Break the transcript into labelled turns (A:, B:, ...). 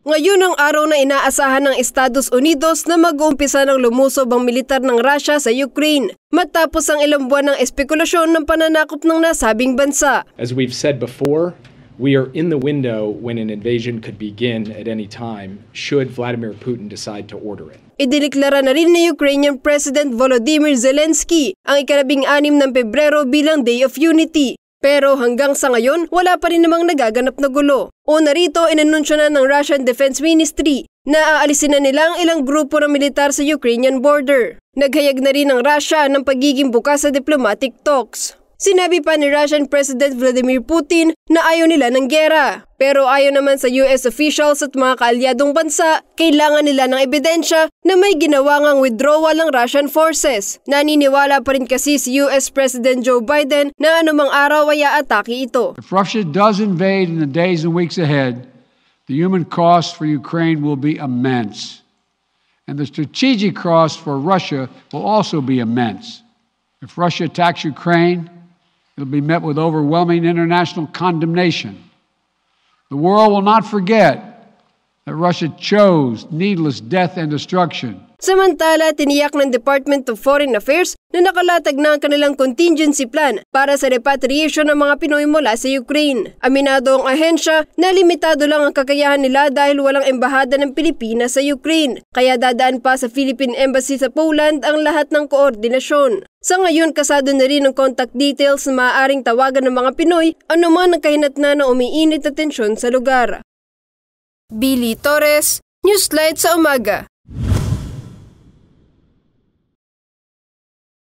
A: Ngayon ang araw na inaasahan ng Estados Unidos na mag-uumpisa ng lumusob ang militar ng Russia sa Ukraine matapos ang ilang buwan ng espekulasyon ng pananakop ng nasabing bansa.
B: As we've said before, we are in the window when an invasion could begin at any time should Vladimir Putin decide to order it.
A: Idineklara na rin ni Ukrainian President Volodymyr Zelensky ang ikalabing anim ng Pebrero bilang Day of Unity pero hanggang sa ngayon, wala pa rin namang nagaganap na gulo. O narito, inanunsyo na ng Russian Defense Ministry na aalisin na nila ang ilang grupo ng militar sa Ukrainian border. Naghayag na rin ang Russia ng pagiging bukas sa diplomatic talks. Sinabi pa ni Russian President Vladimir Putin na ayaw nila ng gera. Pero ayon naman sa US officials at mga kaalyadong bansa, kailangan nila ng ebidensya na may ginawa ngang withdrawal ng Russian forces. Naniniwala pa rin kasi si US President Joe Biden na anumang araw ay aatake ito.
C: If Russia does invade in the days and weeks ahead, the human cost for Ukraine will be immense. And the strategic cost for Russia will also be immense. If Russia attacks Ukraine, It'll be met with overwhelming international condemnation. The world will not forget that Russia chose needless death and destruction.
A: Samantala, tiniyak ng Department of Foreign Affairs na nakalatag na ang kanilang contingency plan para sa repatriation ng mga Pinoy mula sa Ukraine. Aminado ang ahensya na limitado lang ang kakayahan nila dahil walang embahada ng Pilipinas sa Ukraine. Kaya dadaan pa sa Philippine Embassy sa Poland ang lahat ng koordinasyon. Sa ngayon, kasado na rin ang contact details na maaaring tawagan ng mga Pinoy anuman ang kahinatnan na umiinit na tensyon sa lugar. Billy Torres, News Newslight sa umaga.